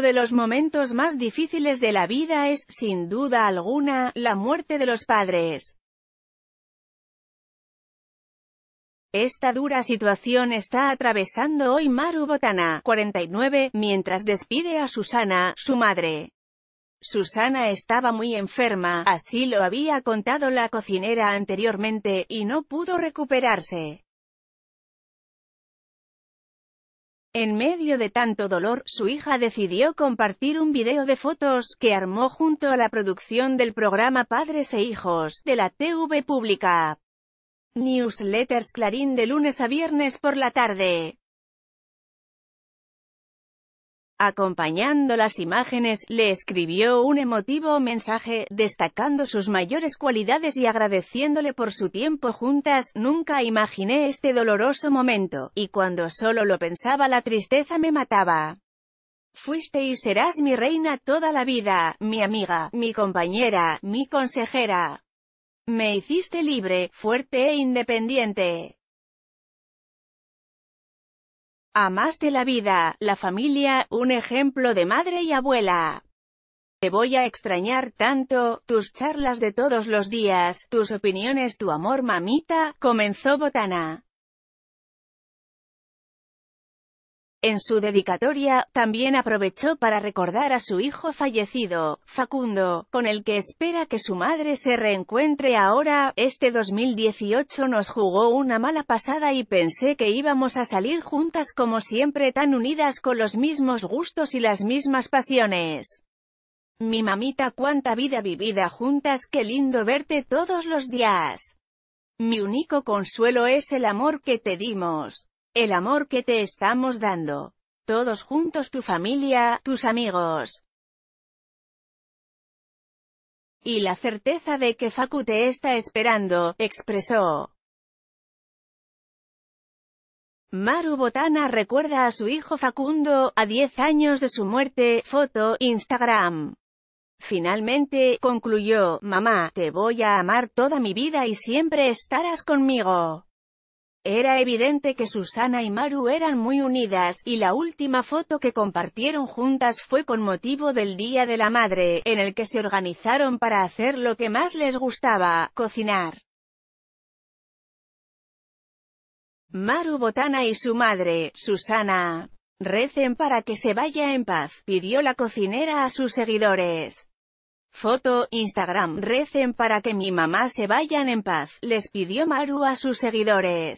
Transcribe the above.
de los momentos más difíciles de la vida es, sin duda alguna, la muerte de los padres. Esta dura situación está atravesando hoy Maru Botana, 49, mientras despide a Susana, su madre. Susana estaba muy enferma, así lo había contado la cocinera anteriormente, y no pudo recuperarse. En medio de tanto dolor, su hija decidió compartir un video de fotos, que armó junto a la producción del programa Padres e Hijos, de la TV Pública. Newsletters Clarín de lunes a viernes por la tarde. Acompañando las imágenes, le escribió un emotivo mensaje, destacando sus mayores cualidades y agradeciéndole por su tiempo juntas, nunca imaginé este doloroso momento, y cuando solo lo pensaba la tristeza me mataba. Fuiste y serás mi reina toda la vida, mi amiga, mi compañera, mi consejera. Me hiciste libre, fuerte e independiente. A más de la vida, la familia, un ejemplo de madre y abuela. Te voy a extrañar tanto, tus charlas de todos los días, tus opiniones, tu amor mamita, comenzó Botana. En su dedicatoria, también aprovechó para recordar a su hijo fallecido, Facundo, con el que espera que su madre se reencuentre ahora. Este 2018 nos jugó una mala pasada y pensé que íbamos a salir juntas como siempre tan unidas con los mismos gustos y las mismas pasiones. Mi mamita cuánta vida vivida juntas, qué lindo verte todos los días. Mi único consuelo es el amor que te dimos el amor que te estamos dando. Todos juntos tu familia, tus amigos. Y la certeza de que Facu te está esperando, expresó. Maru Botana recuerda a su hijo Facundo, a 10 años de su muerte, foto, Instagram. Finalmente, concluyó, mamá, te voy a amar toda mi vida y siempre estarás conmigo. Era evidente que Susana y Maru eran muy unidas, y la última foto que compartieron juntas fue con motivo del Día de la Madre, en el que se organizaron para hacer lo que más les gustaba, cocinar. Maru Botana y su madre, Susana, recen para que se vaya en paz, pidió la cocinera a sus seguidores. Foto, Instagram, recen para que mi mamá se vayan en paz, les pidió Maru a sus seguidores.